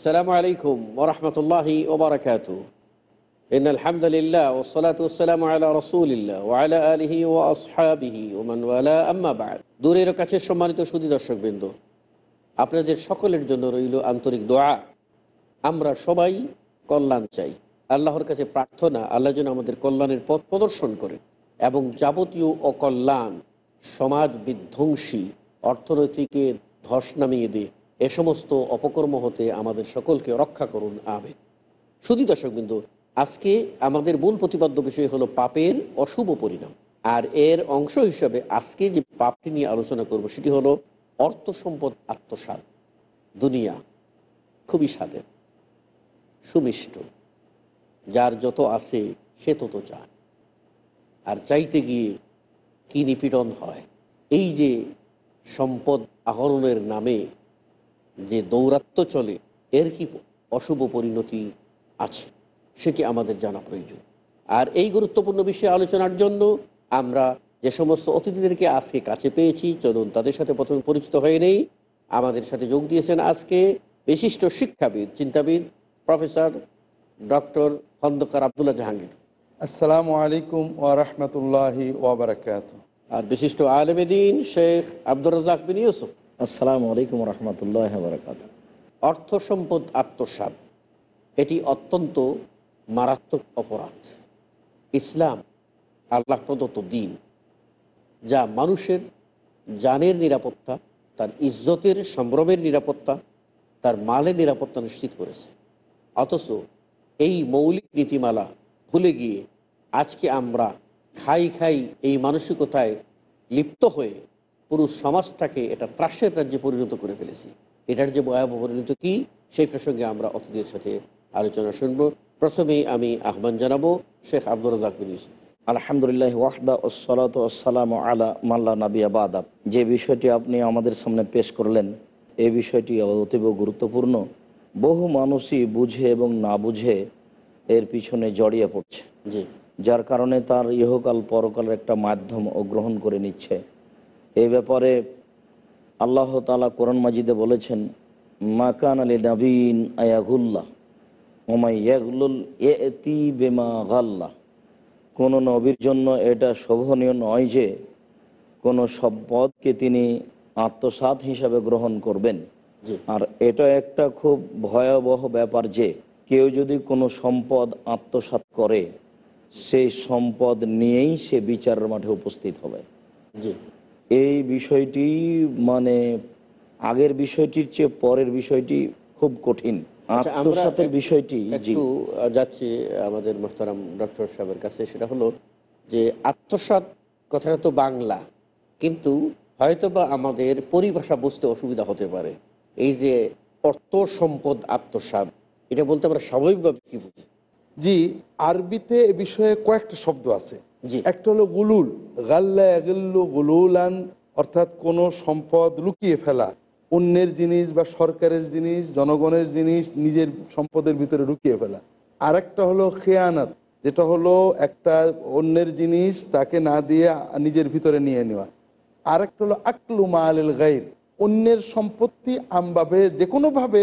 আসসালামু আলাইকুম ওরহমতুল্লাহি ওবরাকাত إن الحمد لله والصلاة والسلام على رسول الله وعلى آله وأصحابه ومن والاه أما بعد দূরের কাছে সম্মানিত সুধী দর্শকবৃন্দ আপনাদের সকলের জন্য রইল আন্তরিক দোয়া আমরা সবাই কল্যাণ চাই আল্লাহর কাছে প্রার্থনা আল্লাহ যেন আমাদের কল্যাণের পথ প্রদর্শন করে এবং যাবতীয় অকল্যাণ সমাজ বিধ্বংসী অর্থনীতিকে ধস নামিয়ে দেয় এ সমস্ত অপকর্ম হতে আমাদের সকলকে রক্ষা করুন আবে শুধু বিন্দু আজকে আমাদের মূল প্রতিপাদ্য বিষয় হলো পাপের অশুভ পরিণাম আর এর অংশ হিসাবে আজকে যে পাপটি নিয়ে আলোচনা করব সেটি হলো অর্থ সম্পদ আত্মসাদ দুনিয়া খুবই স্বাদের সুমিষ্ট যার যত আছে সে তত চায় আর চাইতে গিয়ে কী নিপীড়ন হয় এই যে সম্পদ আহরণের নামে যে দৌরাত্ম চলে এর কি অশুভ পরিণতি আছে সেটি আমাদের জানা প্রয়োজন আর এই গুরুত্বপূর্ণ বিষয়ে আলোচনার জন্য আমরা যে সমস্ত অতিথিদেরকে আজকে কাছে পেয়েছি চলুন তাদের সাথে প্রথমে পরিচিত হয়ে নেই আমাদের সাথে যোগ দিয়েছেন আজকে বিশিষ্ট শিক্ষাবিদ চিন্তাবিদ প্রফেসর ডক্টর খন্দকার আবদুল্লাহ জাহাঙ্গীর আসসালামু আলাইকুম ওয়া বারাকাতুহু আর বিশিষ্ট আলমেদিন শেখ আব্দুর রাজাক বিন ইউসুফ আসসালামু আলাইকুম রহমতুল্লাহ বরকাত অর্থ সম্পদ আত্মসাত এটি অত্যন্ত মারাত্মক অপরাধ ইসলাম আল্লাহ প্রদত্ত দিন যা মানুষের জানের নিরাপত্তা তার ইজ্জতের সম্ভ্রমের নিরাপত্তা তার মালের নিরাপত্তা নিশ্চিত করেছে অথচ এই মৌলিক নীতিমালা ভুলে গিয়ে আজকে আমরা খাই খাই এই মানসিকতায় লিপ্ত হয়ে পুরো সমাজটাকে এটা ত্রাসের রাজ্যে পরিণত করে ফেলেছি এটার যে ভয়াবহ পরিণত কী সেই প্রসঙ্গে আমরা অতিথির সাথে আলোচনা শুনব প্রথমেই আমি আহ্বান জানাবো শেখ আব্দুল রাজাক আলহামদুলিল্লাহ ওয়াহদা ওসলাত ওসালাম আলা মাল্লা নাবিয়া আদাব যে বিষয়টি আপনি আমাদের সামনে পেশ করলেন এই বিষয়টি অতীব গুরুত্বপূর্ণ বহু মানুষই বুঝে এবং না বুঝে এর পিছনে জড়িয়ে পড়ছে যার কারণে তার ইহকাল পরকালের একটা মাধ্যম ও গ্রহণ করে নিচ্ছে এ ব্যাপারে আল্লাহ তালা কোরআন মাজিদে বলেছেন মাকান আলী নবীন আয়াগুল্লাহ ওমাই এ এতি বেমা গাল্লা কোনো নবীর জন্য এটা শোভনীয় নয় যে কোনো সম্পদকে তিনি আত্মসাত হিসাবে গ্রহণ করবেন আর এটা একটা খুব ভয়াবহ ব্যাপার যে কেউ যদি কোনো সম্পদ আত্মসাত করে সেই সম্পদ নিয়েই সে বিচারের মাঠে উপস্থিত হবে এই বিষয়টি মানে আগের বিষয়টির চেয়ে পরের বিষয়টি খুব কঠিন আচ্ছা, আত্মসাতের বিষয়টি একটু যাচ্ছি আমাদের মোহতারাম ডক্টর সাহেবের কাছে সেটা হলো যে আত্মসাত কথাটা তো বাংলা কিন্তু হয়তোবা আমাদের পরিভাষা বুঝতে অসুবিধা হতে পারে এই যে অর্থ সম্পদ আত্মসাত এটা বলতে আমরা স্বাভাবিকভাবে কি বুঝি জি আরবিতে এ বিষয়ে কয়েকটা শব্দ আছে একটা হলো গুলুল গাল্লা গুলুল গুলুলান অর্থাৎ কোনো সম্পদ লুকিয়ে ফেলা অন্যের জিনিস বা সরকারের জিনিস জনগণের জিনিস নিজের সম্পদের ভিতরে লুকিয়ে ফেলা আর একটা হলো খেয়ানাত যেটা হলো একটা অন্যের জিনিস তাকে না দিয়ে নিজের ভিতরে নিয়ে নেওয়া আর একটা হলো আকলু মা আল গাইর অন্যের সম্পত্তি আমভাবে যে কোনোভাবে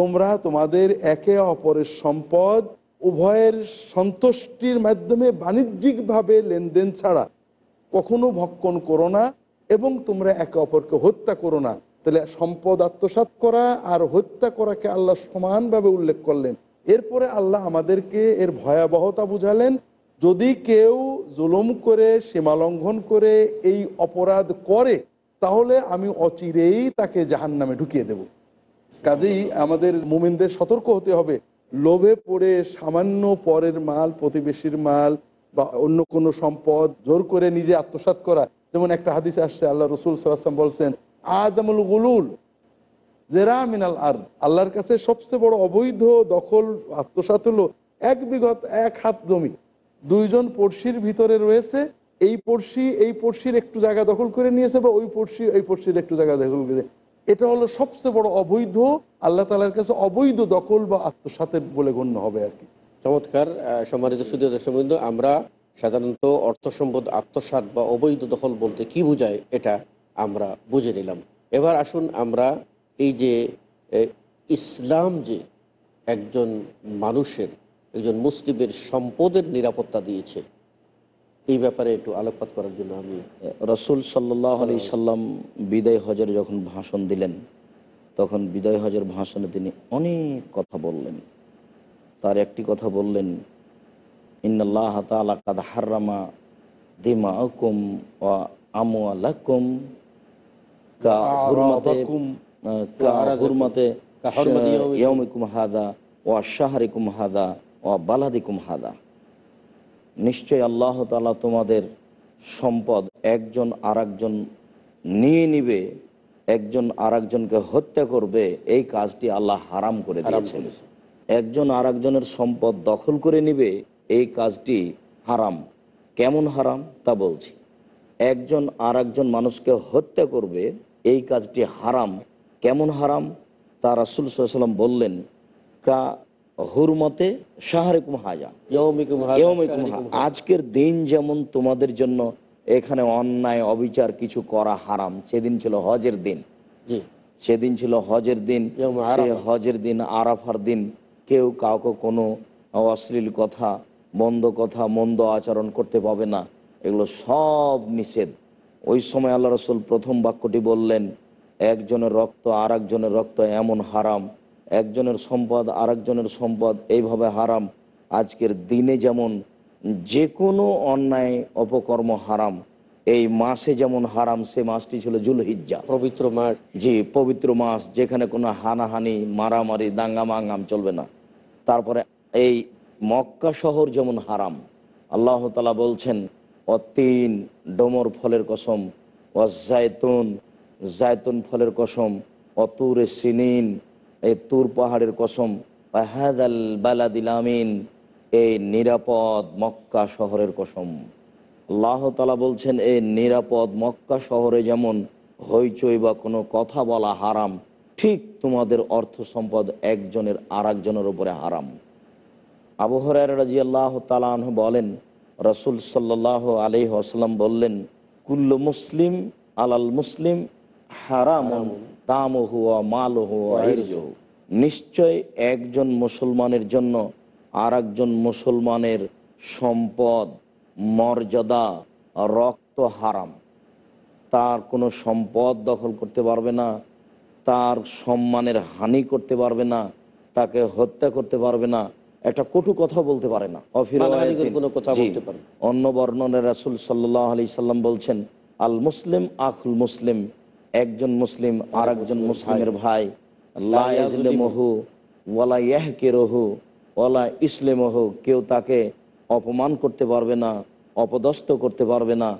তোমরা তোমাদের একে অপরের সম্পদ উভয়ের সন্তুষ্টির মাধ্যমে বাণিজ্যিকভাবে লেনদেন ছাড়া কখনো ভক্ষণ করো না এবং তোমরা একে অপরকে হত্যা করো না তাহলে সম্পদ আত্মসাত করা আর হত্যা করাকে আল্লাহ সমানভাবে উল্লেখ করলেন এরপরে আল্লাহ আমাদেরকে এর ভয়াবহতা বুঝালেন যদি কেউ জুলুম করে সীমালঙ্ঘন করে এই অপরাধ করে তাহলে আমি অচিরেই তাকে জাহান নামে ঢুকিয়ে দেবো কাজেই আমাদের মুমিনদের সতর্ক হতে হবে লোভে পড়ে সামান্য পরের মাল প্রতিবেশীর মাল বা অন্য কোনো সম্পদ জোর করে নিজে আত্মসাত করা যেমন একটা হাদিস আসছে আল্লাহ রসুল সাল্লাম বলছেন আদমুল গুলুল জেরা মিনাল আর আল্লাহর কাছে সবচেয়ে বড় অবৈধ দখল আত্মসাত হলো এক বিঘত এক হাত জমি দুইজন পড়শির ভিতরে রয়েছে এই পড়শি এই পড়শির একটু জায়গা দখল করে নিয়েছে বা ওই পড়শি এই পড়শির একটু জায়গা দখল করে এটা হলো সবচেয়ে বড় অবৈধ আল্লাহ তালার কাছে অবৈধ দখল বা আত্মসাতের বলে গণ্য হবে আর কি চমৎকার সম্মানিত সুদীয় দর্শকবৃন্দ আমরা সাধারণত অর্থ সম্পদ আত্মসাত বা অবৈধ দখল বলতে কি বোঝায় এটা আমরা বুঝে নিলাম এবার আসুন আমরা এই যে ইসলাম যে একজন মানুষের একজন মুসলিমের সম্পদের নিরাপত্তা দিয়েছে এই ব্যাপারে একটু আলোকপাত করার জন্য আমি রসুল সাল্লাহ আলি সাল্লাম বিদায় হজের যখন ভাষণ দিলেন তখন বিদায় হজের ভাষণে তিনি অনেক কথা বললেন তার একটি কথা বললেন তালা কাদ দিমা আকুম ও আমু আলাকুম হাদা ও শাহরিকুম হাদা ও বালাদিকুম হাদা নিশ্চয় আল্লাহ তালা তোমাদের সম্পদ একজন আর নিয়ে নিবে একজন আর হত্যা করবে এই কাজটি আল্লাহ হারাম করে দিয়েছেন একজন আর সম্পদ দখল করে নিবে এই কাজটি হারাম কেমন হারাম তা বলছি একজন আর মানুষকে হত্যা করবে এই কাজটি হারাম কেমন হারাম তা রাসুল সাল্লাম বললেন কা হুরমতে শাহরিকুম হাজা আজকের দিন যেমন তোমাদের জন্য এখানে অন্যায় অবিচার কিছু করা হারাম সেদিন ছিল হজের দিন সেদিন ছিল হজের দিন হজের দিন আরাফার দিন কেউ কাউকে কোনো অশ্লীল কথা মন্দ কথা মন্দ আচরণ করতে পাবে না এগুলো সব নিষেধ ওই সময় আল্লাহ রসুল প্রথম বাক্যটি বললেন একজনের রক্ত আর রক্ত এমন হারাম একজনের সম্পদ আরেকজনের সম্পদ এইভাবে হারাম আজকের দিনে যেমন যে কোনো অন্যায় অপকর্ম হারাম এই মাসে যেমন হারাম সে মাসটি ছিল জুলহিজ্জা পবিত্র মাস জি পবিত্র মাস যেখানে কোনো হানাহানি মারামারি দাঙ্গা মাঙ্গাম চলবে না তারপরে এই মক্কা শহর যেমন হারাম আল্লাহ তালা বলছেন তিন ডোমর ফলের কসম অজায়তুন জায়তুন ফলের কসম অতুরে সিনিন এই তুর পাহাড়ের কসম বালাদিলামিন এই নিরাপদ মক্কা শহরের কসম আল্লাহ তালা বলছেন এই নিরাপদ মক্কা শহরে যেমন হইচই বা কোনো কথা বলা হারাম ঠিক তোমাদের অর্থ সম্পদ একজনের আর একজনের উপরে হারাম আবহরার রাজি আল্লাহ তালাহ বলেন রসুল সাল্লাহ আলি আসলাম বললেন কুল্লু মুসলিম আলাল মুসলিম হারাম তাম মাল নিশ্চয় একজন মুসলমানের জন্য আর একজন মুসলমানের সম্পদ মর্যাদা রক্ত হারাম তার কোনো সম্পদ দখল করতে পারবে না তার সম্মানের হানি করতে পারবে না তাকে হত্যা করতে পারবে না একটা কটু কথা বলতে পারে না অন্য বর্ণনে রাসুল সাল্লাহ আলি সাল্লাম বলছেন আল মুসলিম আখুল মুসলিম একজন মুসলিম আর একজন মুসলিমের ভাই কেউ তাকে অপমান করতে পারবে না অপদস্ত করতে পারবে না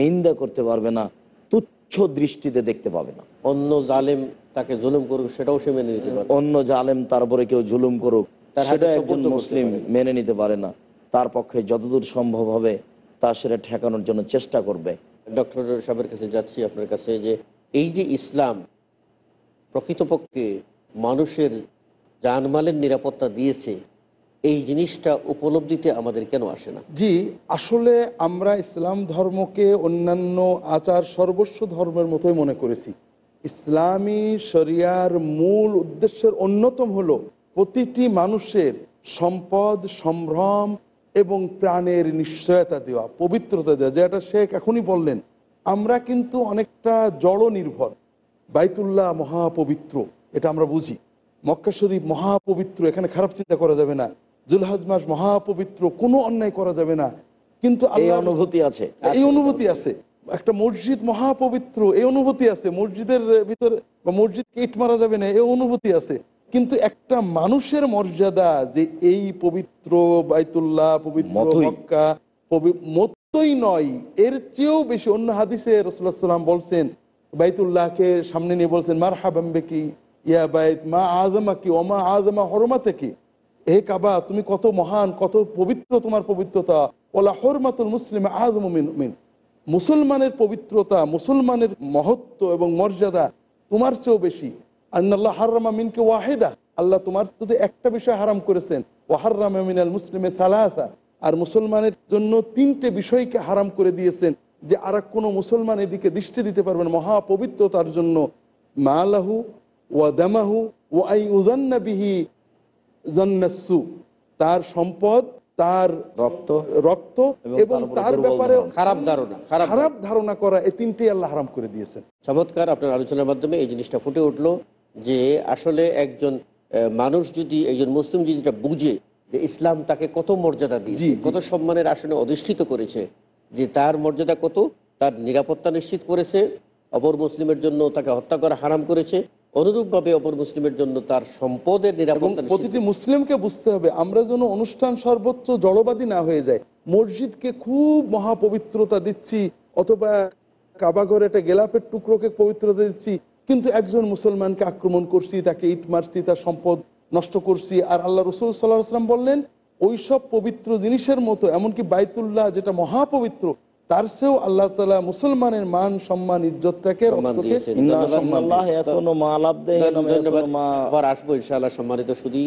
নিন্দা করতে পারবে না তুচ্ছ দৃষ্টিতে দেখতে পাবে না অন্য জালেম তাকে জুলুম করুক সেটাও সে মেনে নিতে পারে অন্য জালেম তারপরে কেউ জুলুম করুক সেটা একজন মুসলিম মেনে নিতে পারে না তার পক্ষে যতদূর সম্ভব হবে তা সেটা ঠেকানোর জন্য চেষ্টা করবে ডক্টর সাহেবের কাছে যাচ্ছি আপনার কাছে যে এই যে ইসলাম প্রকৃতপক্ষে মানুষের জানমালের নিরাপত্তা দিয়েছে এই জিনিসটা উপলব্ধিতে আমাদের কেন আসে না জি আসলে আমরা ইসলাম ধর্মকে অন্যান্য আচার সর্বস্ব ধর্মের মতোই মনে করেছি ইসলামী শরিয়ার মূল উদ্দেশ্যের অন্যতম হলো প্রতিটি মানুষের সম্পদ সম্ভ্রম এবং প্রাণের নিশ্চয়তা দেওয়া পবিত্রতা দেওয়া যেটা শেখ এখনই বললেন আমরা কিন্তু অনেকটা জড় নির্ভর বাইতুল্লাহ মহাপবিত্র এটা আমরা বুঝি মক্কা শরীফ মহাপবিত্র এখানে খারাপ চিন্তা করা যাবে না জুলহাজ মাস মহাপবিত্র কোনো অন্যায় করা যাবে না কিন্তু অনুভূতি আছে এই অনুভূতি আছে একটা মসজিদ মহাপবিত্র এই অনুভূতি আছে মসজিদের ভিতরে বা মসজিদ ইট মারা যাবে না এই অনুভূতি আছে কিন্তু একটা মানুষের মর্যাদা যে এই পবিত্র বাইতুল্লাহ পবিত্র মক্কা মত সত্যই নয় এর চেয়েও বেশি অন্য হাদিসে রসুল্লাহাম বলছেন বাইতুল্লাহকে সামনে নিয়ে বলছেন মার হাবাম্বে কি ইয়া বাইত মা আজমা কি ওমা আজমা হরমা থেকে এ কাবা তুমি কত মহান কত পবিত্র তোমার পবিত্রতা ওলা হরমাতুল মুসলিম আজম মিন মুসলমানের পবিত্রতা মুসলমানের মহত্ব এবং মর্যাদা তোমার চেয়েও বেশি আন্নাল্লাহ হারমা মিনকে ওয়াহেদা আল্লাহ তোমার যদি একটা বিষয় হারাম করেছেন ওয়াহার্রামা মিনাল মুসলিমে থালাহা আর মুসলমানের জন্য তিনটে বিষয়কে হারাম করে দিয়েছেন যে আর কোনো মুসলমান এদিকে দৃষ্টি দিতে পারবেন মহাপবিত্র তার জন্য মালাহু ও দামাহু ও আই উজান্নাবিহি জন্নাসু তার সম্পদ তার রক্ত রক্ত এবং তার ব্যাপারে খারাপ ধারণা খারাপ ধারণা করা এই তিনটি আল্লাহ হারাম করে দিয়েছেন চমৎকার আপনার আলোচনার মাধ্যমে এই জিনিসটা ফুটে উঠলো যে আসলে একজন মানুষ যদি একজন মুসলিম যদি বুঝে যে ইসলাম তাকে কত মর্যাদা দিয়েছে কত সম্মানের আসনে অধিষ্ঠিত করেছে যে তার মর্যাদা কত তার নিরাপত্তা নিশ্চিত করেছে অপর মুসলিমের জন্য তাকে হত্যা করা হারাম করেছে অনুরূপভাবে অপর মুসলিমের জন্য তার সম্পদের নিরাপত্তা প্রতিটি মুসলিমকে বুঝতে হবে আমরা যেন অনুষ্ঠান সর্বোচ্চ জড়বাদী না হয়ে যায় মসজিদকে খুব মহাপবিত্রতা দিচ্ছি অথবা কাবাঘরে একটা গেলাপের টুকরোকে পবিত্রতা দিচ্ছি কিন্তু একজন মুসলমানকে আক্রমণ করছি তাকে ইট মারছি তার সম্পদ নষ্ট করছি আর আল্লাহ রসুল সাল্লাহ আসলাম বললেন সব পবিত্র জিনিসের মতো এমনকি বাইতুল্লাহ যেটা মহাপবিত্র তার চেয়েও আল্লাহ তালা মুসলমানের মান সম্মান ইজ্জতটাকে আবার আসবো ইনশাআল্লাহ সম্মানিত শুধু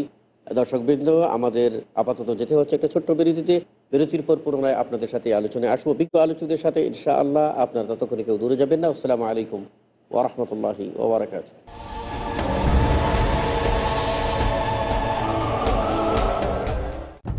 বৃন্দ আমাদের আপাতত যেতে হচ্ছে একটা ছোট্ট বিরতিতে বিরতির পর পুনরায় আপনাদের সাথে আলোচনায় আসবো বিজ্ঞ আলোচকদের সাথে ইনশাআল্লাহ আপনার ততক্ষণে কেউ দূরে যাবেন না আসসালামু আলাইকুম ওরহমতুল্লাহি ওবরাকাত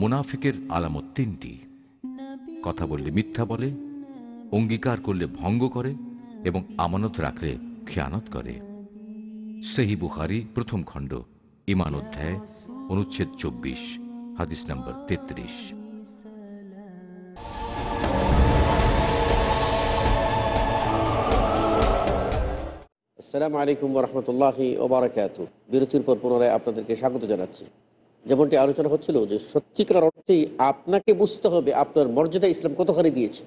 মুনাফিকের আলামত তিনটি কথা বললে মিথ্যা বলে অঙ্গীকার করলে ভঙ্গ করে এবং আমানত রাখলে খেয়ানত করে সেহী বুখারি প্রথম খণ্ড ইমান অধ্যায় অনুচ্ছেদ চব্বিশ হাদিস নম্বর তেত্রিশ আসসালামু আলাইকুম রহমতুল্লাহি ওবরাকাত বিরতির পর পুনরায় আপনাদেরকে স্বাগত জানাচ্ছি যেমনটি আলোচনা হচ্ছিল যে সত্যিকার অর্থেই আপনাকে বুঝতে হবে আপনার মর্যাদা ইসলাম কতখানি দিয়েছে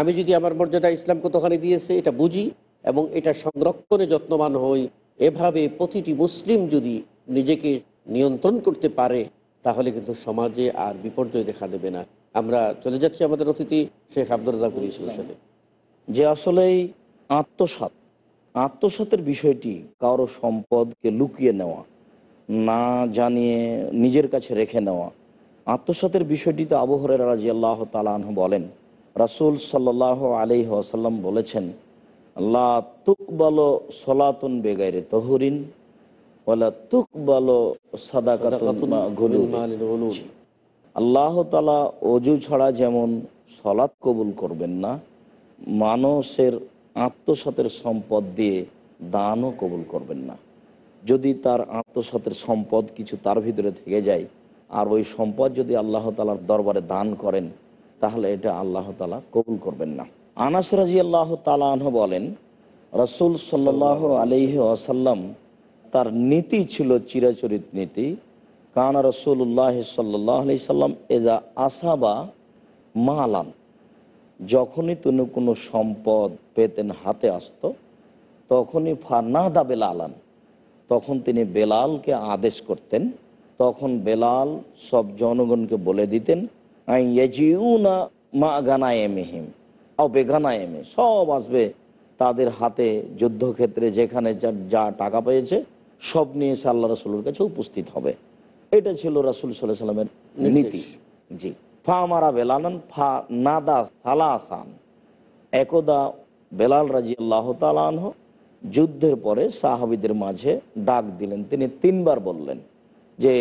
আমি যদি আমার মর্যাদা ইসলাম কতখানি দিয়েছে এটা বুঝি এবং এটা সংরক্ষণে যত্নবান হই এভাবে প্রতিটি মুসলিম যদি নিজেকে নিয়ন্ত্রণ করতে পারে তাহলে কিন্তু সমাজে আর বিপর্যয় দেখা দেবে না আমরা চলে যাচ্ছি আমাদের অতিথি শেখ আব্দুল রাকুর ইসলামের সাথে যে আসলেই আত্মসাত আত্মসাতের বিষয়টি কারো সম্পদকে লুকিয়ে নেওয়া না জানিয়ে নিজের কাছে রেখে নেওয়া আত্মসাতের বিষয়টিতে আবহরের রাজি আল্লাহ তালাহ বলেন রাসুল সাল্লাহ আলি আসাল্লাম বলেছেন লা তুকবাল সলাতুন বেগাইরে তহরিন ওলা তুকবাল সাদাকাতুন আল্লাহ তালা অজু ছাড়া যেমন সলাৎ কবুল করবেন না মানুষের আত্মসাতের সম্পদ দিয়ে দানও কবুল করবেন না যদি তার আত্মসতের সম্পদ কিছু তার ভিতরে থেকে যায় আর ওই সম্পদ যদি আল্লাহ তালার দরবারে দান করেন তাহলে এটা আল্লাহ তালা কবুল করবেন না আনাস রাজি আল্লাহ তালাহ বলেন রসুল সাল্লাহ আলহি আসাল্লাম তার নীতি ছিল চিরাচরিত নীতি কানা রসুল্লাহ সাল্লাহ আলি সাল্লাম এজা আসাবা মালান যখনই তিনি কোনো সম্পদ পেতেন হাতে আসত তখনই ফার না দাবেলা আলান তখন তিনি বেলালকে আদেশ করতেন তখন বেলাল সব জনগণকে বলে দিতেন আইয়াজিউনা মা বেগানায়েমে সব আসবে তাদের হাতে যুদ্ধক্ষেত্রে যেখানে যা টাকা পেয়েছে সব নিয়ে সে আল্লাহ রসুলের কাছে উপস্থিত হবে এটা ছিল রাসুল সাল্লাহ সাল্লামের নীতি জি ফা মারা বেলালান ফা নাদা আসান একদা বেলাল রাজি আল্লাহ তালাহ যুদ্ধের পরে সাহাবিদের মাঝে ডাক দিলেন তিনি তিনবার বললেন যে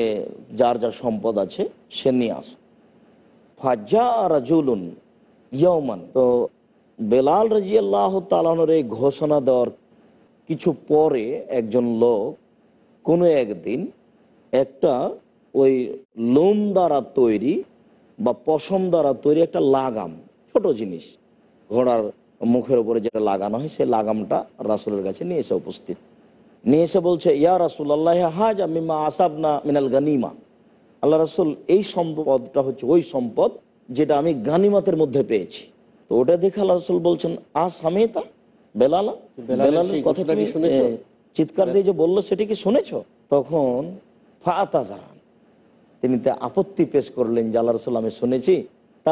যার যা সম্পদ আছে সে নিয়ে আস ফাজা রাজুলুন ইয়মান তো বেলাল রাজিয়াল্লাহ তালানোর এই ঘোষণা দেওয়ার কিছু পরে একজন লোক কোনো একদিন একটা ওই লোম দ্বারা তৈরি বা পশম দ্বারা তৈরি একটা লাগাম ছোট জিনিস ঘোড়ার মুখের উপরে যেটা লাগানো হয় সেই লাগামটা রাসুলের কাছে নিয়ে এসে উপস্থিত নিয়ে এসে বলছে ইয়া রাসুল আল্লাহ হাজ মিমা আসাবনা মিনাল গানিমা আল্লাহ রাসুল এই সম্পদটা হচ্ছে ওই সম্পদ যেটা আমি গানিমাতের মধ্যে পেয়েছি তো ওটা দেখে আল্লাহ রাসুল বলছেন আ সামেতা বেলালা বেলাল কথাটা কি শুনেছ চিৎকার দিয়ে যে বললো সেটি কি শুনেছ তখন ফাতা জাহান তিনি তা আপত্তি পেশ করলেন যে আল্লাহ রাসুল আমি শুনেছি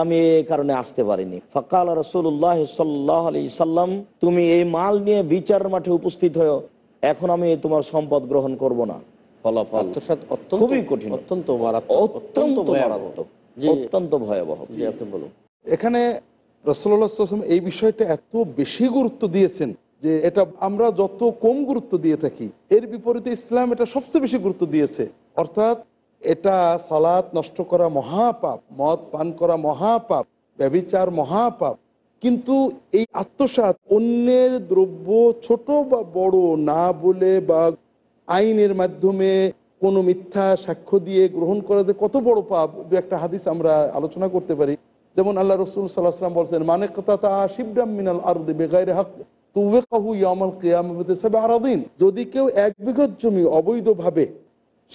আমি এই কারণে আসতে পারিনি ফকাল রসুল্লাহ সাল্লাহ আলি সাল্লাম তুমি এই মাল নিয়ে বিচার মাঠে উপস্থিত হয়েও এখন আমি তোমার সম্পদ গ্রহণ করব না ফলাফল খুবই কঠিন অত্যন্ত অত্যন্ত অত্যন্ত ভয়াবহ আপনি এখানে রসুল্লাহাম এই বিষয়টা এত বেশি গুরুত্ব দিয়েছেন যে এটা আমরা যত কম গুরুত্ব দিয়ে থাকি এর বিপরীতে ইসলাম এটা সবচেয়ে বেশি গুরুত্ব দিয়েছে অর্থাৎ এটা সালাত নষ্ট করা মহাপাপ মদ পান করা মহাপাপ ব্যবিচার মহাপাপ কিন্তু এই আত্মসাত অন্যের দ্রব্য ছোট বা বড় না বলে বা আইনের মাধ্যমে কোনো মিথ্যা সাক্ষ্য দিয়ে গ্রহণ করা যে কত বড় পাপ দু একটা হাদিস আমরা আলোচনা করতে পারি যেমন আল্লাহ রসুল সাল্লাহ সাল্লাম বলছেন মানে কথা তা শিবরাম মিনাল আর দেবে গায়ের হক তুবে কাহু ইয়ামাল কেয়ামতে সাবে আরাদিন যদি কেউ এক বিঘত জমি অবৈধভাবে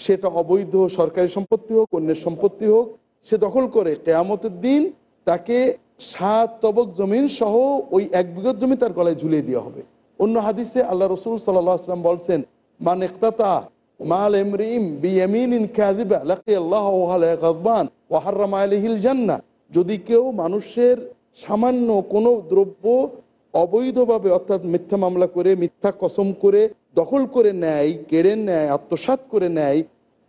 সেটা অবৈধ সরকারি সম্পত্তি হোক অন্যের সম্পত্তি হোক সে দখল করে কেয়ামতের দিন তাকে সাত তবক জমিন সহ ওই এক বিগত জমি তার গলায় ঝুলিয়ে দেওয়া হবে অন্য হাদিসে আল্লাহ রসুল সাল্লাহ আসলাম বলছেন মান একতাতা মাল এমরিম আল্লাহ যদি কেউ মানুষের সামান্য কোনো দ্রব্য অবৈধভাবে অর্থাৎ মিথ্যা মামলা করে মিথ্যা কসম করে দখল করে নেয় কেড়ে নেয় আত্মসাত করে নেয়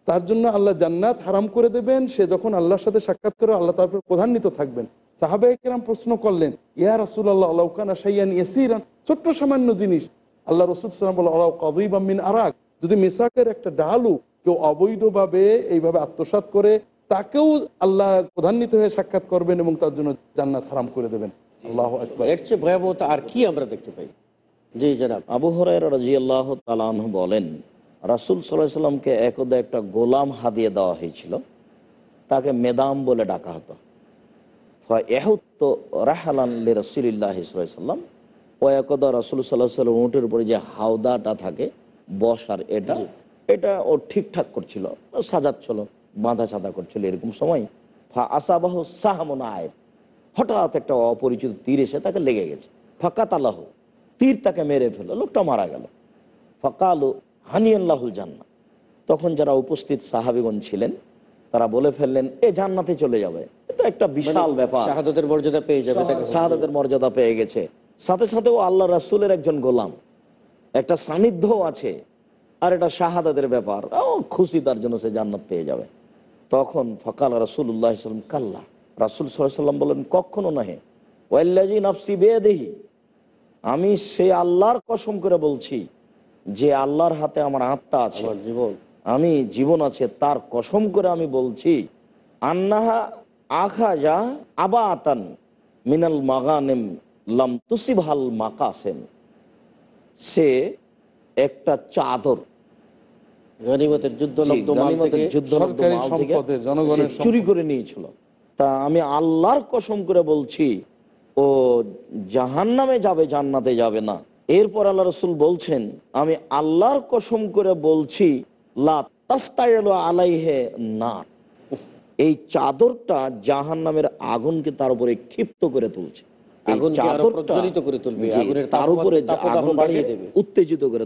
তার জন্য আল্লাহ জান্নাত হারাম করে দেবেন সে যখন আল্লাহর সাথে সাক্ষাৎ করে আল্লাহ তারপরে প্রধান্বিত থাকবেন সাহাবাহাম প্রশ্ন করলেন ইয়া রাসুল আল্লাহ আলাউকান আশাইয়ান ইয়াসিরান ছোট্ট সামান্য জিনিস আল্লাহ রসুল বলল আল্লাহ আলাউ বামিন আরাক যদি মেসাকের একটা ডালু কেউ অবৈধভাবে এইভাবে আত্মসাত করে তাকেও আল্লাহ প্রধান্বিত হয়ে সাক্ষাৎ করবেন এবং তার জন্য জান্নাত হারাম করে দেবেন আল্লাহ এর চেয়ে ভয়াবহতা আর কি আমরা দেখতে পাই জি জনাব আবু হরাই রাজি আল্লাহ তালাহ বলেন রাসুল সাল্লাহ সাল্লামকে একদা একটা গোলাম হাদিয়ে দেওয়া হয়েছিল তাকে মেদাম বলে ডাকা হতো এহুত্ত রাহালান রসুলিল্লাহ সাল্লাম ও একদা রাসুল সাল্লাহ সাল্লাম উঁটের উপরে যে হাওদাটা থাকে বসার এটা এটা ও ঠিকঠাক করছিল সাজাচ্ছিল বাঁধা সাদা করছিল এরকম সময় ফা আসাবাহ সাহামনা আয়ের হঠাৎ একটা অপরিচিত তীর এসে তাকে লেগে গেছে ফাঁকা তালাহ তীর তাকে মেরে ফেলো লোকটা মারা গেল ফকাল হানিয়াল্লাহুল জান্না তখন যারা উপস্থিত সাহাবিগণ ছিলেন তারা বলে ফেললেন এ জান্নাতে চলে যাবে একটা মানে বিশাল ব্যাপার শাহাদতের মর্যাদা পেয়ে যাবে শাহাদাতের মর্যাদা পেয়ে গেছে সাথে সাথে ও আল্লাহ রাসুলের একজন গোলাম একটা সান্নিধ্য আছে আর এটা শাহাদাতের ব্যাপার ও খুশি তার জন্য সে জান্নাত পেয়ে যাবে তখন ফকাল রাসুল উল্লাহ কাল্লা রাসুল সাল্লাম বলেন কখনো নহে ওয়াল্লাজি নাফসি বেয়ে দেহি আমি সেই আল্লাহর কসম করে বলছি যে আল্লাহর হাতে আমার আত্মা আছে জীবন আমি জীবন আছে তার কসম করে আমি বলছি আন্নাহা আখা যা আবা আতান মিনাল মাগানেম লাম তুসিভাল সে একটা চাদর চুরি করে নিয়েছিল তা আমি আল্লাহর কসম করে বলছি ও জাহান নামে যাবে জান্নাতে যাবে না এরপর আল্লাহ রসুল বলছেন আমি আল্লাহর কসম করে বলছি আলাইহে না এই চাদরটা জাহান নামের আগুনকে তার উপরে ক্ষিপ্ত করে তুলছে বক্তব্য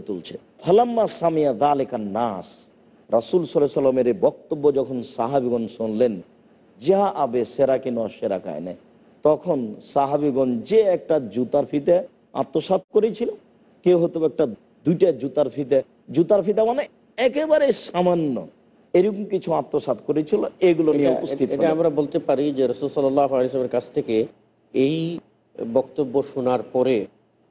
যখন সাহাবিগণ শুনলেন যা আবে সেরা কেন সেরা কায়নে তখন সাহাবিগণ যে একটা জুতার ফিতে আত্মসাত করেছিল কেউ হতো একটা দুইটা জুতার ফিতে জুতার ফিতা মানে একেবারে সামান্য এরকম কিছু আত্মসাত করেছিল এগুলো নিয়ে উপস্থিত এটা আমরা বলতে পারি যে রসুল সাল্লাহ কাছ থেকে এই বক্তব্য শোনার পরে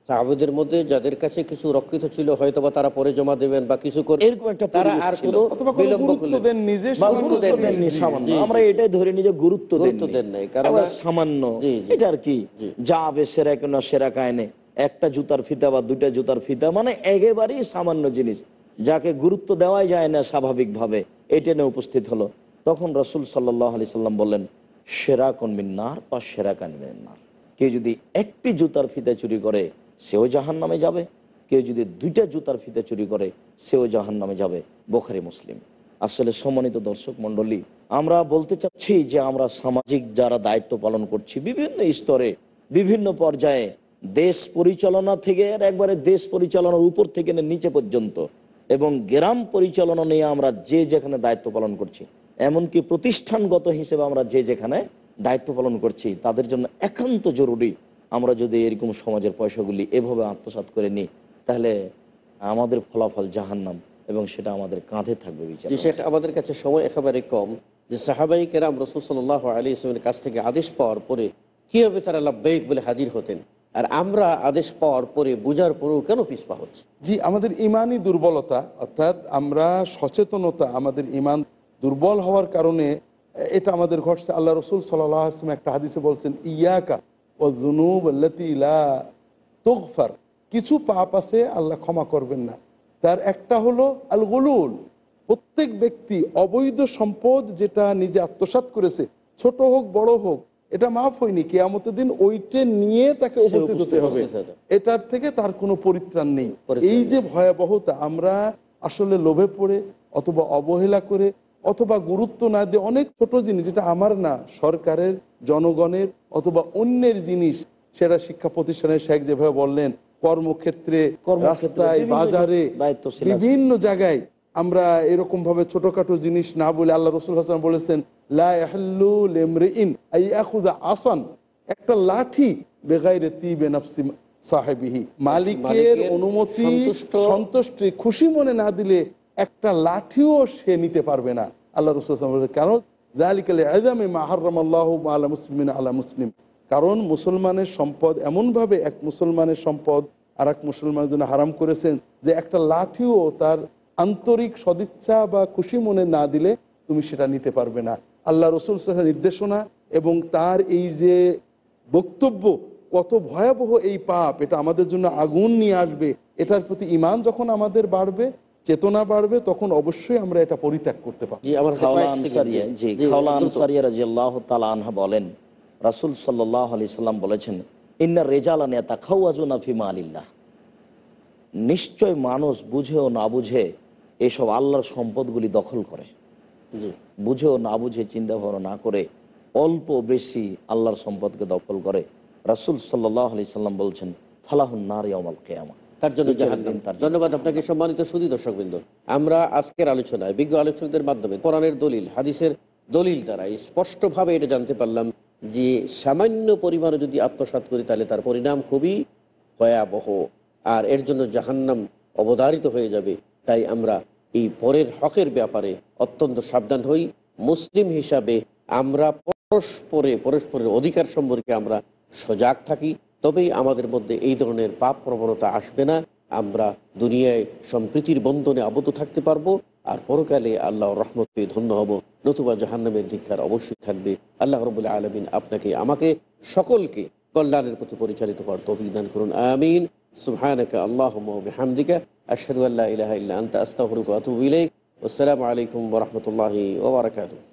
সাহাবিদের মধ্যে যাদের কাছে কিছু রক্ষিত ছিল হয়তো বা তারা পরে জমা দেবেন বা কিছু একটা জুতার ফিতা বা দুটা জুতার ফিতা মানে একেবারেই সামান্য জিনিস যাকে গুরুত্ব দেওয়াই যায় না স্বাভাবিকভাবে এটা নিয়ে উপস্থিত হলো তখন রসুল সাল্লি সাল্লাম বললেন সেরা কনমিন নার বা সেরা কানমিন কে যদি একটি জুতার ফিতা চুরি করে সেও জাহান নামে যাবে কেউ যদি দুইটা জুতার ফিতে চুরি করে সেও জাহান নামে যাবে বোখারি মুসলিম আসলে সম্মানিত দর্শক মন্ডলী আমরা বলতে চাচ্ছি যে আমরা সামাজিক যারা দায়িত্ব পালন করছি বিভিন্ন স্তরে বিভিন্ন পর্যায়ে দেশ পরিচালনা থেকে একবারে দেশ পরিচালনার উপর থেকে নিচে পর্যন্ত এবং গ্রাম পরিচালনা নিয়ে আমরা যে যেখানে দায়িত্ব পালন করছি এমনকি প্রতিষ্ঠানগত হিসেবে আমরা যে যেখানে দায়িত্ব পালন করছি তাদের জন্য একান্ত জরুরি আমরা যদি এরকম সমাজের পয়সাগুলি এভাবে আত্মসাত করে নিই তাহলে আমাদের ফলাফল জাহান্নাম এবং সেটা আমাদের কাঁধে থাকবে বিচার শেখ আমাদের কাছে সময় একেবারে কম যে সাহাবাই কেরাম রসুল সাল্লাহ আলী ইসলামের কাছ থেকে আদেশ পাওয়ার পরে কীভাবে তারা লাভবাহিক বলে হাজির হতেন আর আমরা আদেশ পাওয়ার পরে বোঝার পরেও কেন পিসপা হচ্ছে জি আমাদের ইমানই দুর্বলতা অর্থাৎ আমরা সচেতনতা আমাদের ইমান দুর্বল হওয়ার কারণে এটা আমাদের ঘটছে আল্লাহ রসুল সাল্লাহ আসলাম একটা হাদিসে বলছেন ইয়াকা ও জুনুব লতিলা তোকফার কিছু পাপ আছে আল্লাহ ক্ষমা করবেন না তার একটা হলো আল গুলুল প্রত্যেক ব্যক্তি অবৈধ সম্পদ যেটা নিজে আত্মসাত করেছে ছোট হোক বড় হোক এটা মাফ হয়নি কে আমাদের দিন ওইটে নিয়ে তাকে উপস্থিত হবে এটার থেকে তার কোনো পরিত্রাণ নেই এই যে ভয়াবহতা আমরা আসলে লোভে পড়ে অথবা অবহেলা করে অথবা গুরুত্ব না দিয়ে অনেক ছোট জিনিস যেটা আমার না সরকারের জনগণের অথবা অন্যের জিনিস সেটা শিক্ষা প্রতিষ্ঠানের শেখ যেভাবে বললেন কর্মক্ষেত্রে রাস্তায় বাজারে বিভিন্ন জায়গায় আমরা এরকম ভাবে ছোটখাটো জিনিস না বলে আল্লাহ রসুল হাসান বলেছেন আসান একটা লাঠি বেগাইরে সাহেবিহি মালিকের অনুমতি সন্তুষ্টি খুশি মনে না দিলে একটা লাঠিও সে নিতে পারবে না আল্লাহ রসুল হাসান বলেছেন কারণ আল্লাহ আলা আলা মুসলিম কারণ মুসলমানের সম্পদ এমনভাবে এক মুসলমানের সম্পদ আর এক মুসলমানের জন্য হারাম করেছেন যে একটা লাঠিও তার আন্তরিক সদিচ্ছা বা খুশি মনে না দিলে তুমি সেটা নিতে পারবে না আল্লাহ রসুল সাহের নির্দেশনা এবং তার এই যে বক্তব্য কত ভয়াবহ এই পাপ এটা আমাদের জন্য আগুন নিয়ে আসবে এটার প্রতি ইমান যখন আমাদের বাড়বে চেতনা বাড়বে তখন অবশ্যই আমরা এটা পরিত্যাগ করতে পারি রাসুল সাল্লাম বলেছেন ইন্না রেজাল নেতা নিশ্চয় মানুষ বুঝে ও না বুঝে এসব আল্লাহর সম্পদগুলি দখল করে বুঝে ও না বুঝে চিন্তা ভাবনা না করে অল্প বেশি আল্লাহর সম্পদকে দখল করে রাসুল সাল্লাহ আলি সাল্লাম বলছেন ফালাহুন নার ইয়ামাল কেয়ামা তার জন্য জাহান্নাম তার ধন্যবাদ আপনাকে সম্মানিত সুদী দর্শকবৃন্দ আমরা আজকের আলোচনায় বিজ্ঞ আলোচকদের মাধ্যমে কোরআনের দলিল হাদিসের দলিল দ্বারা স্পষ্টভাবে এটা জানতে পারলাম যে সামান্য পরিমাণে যদি আত্মসাত করি তাহলে তার পরিণাম খুবই ভয়াবহ আর এর জন্য জাহান্নাম অবধারিত হয়ে যাবে তাই আমরা এই পরের হকের ব্যাপারে অত্যন্ত সাবধান হই মুসলিম হিসাবে আমরা পরস্পরে পরস্পরের অধিকার সম্পর্কে আমরা সজাগ থাকি তবেই আমাদের মধ্যে এই ধরনের পাপ প্রবণতা আসবে না আমরা দুনিয়ায় সম্প্রীতির বন্ধনে আবদ্ধ থাকতে পারবো আর পরকালে আল্লাহ রহমত পেয়ে ধন্য হব নতুবা জাহান্নামের দীক্ষার অবশ্যই থাকবে আল্লাহ রবুল আলমিন আপনাকে আমাকে সকলকে কল্যাণের প্রতি পরিচালিত হওয়ার তৌফিক দান করুন আমিন সুহায়নাকে আল্লাহুম্মা ওয়া বিহামদিকা আশহাদু আল্লা ইল্লা আনতা আস্তাগফিরুকা ওয়া আসসালামু আলাইকুম ওয়া রাহমাতুল্লাহি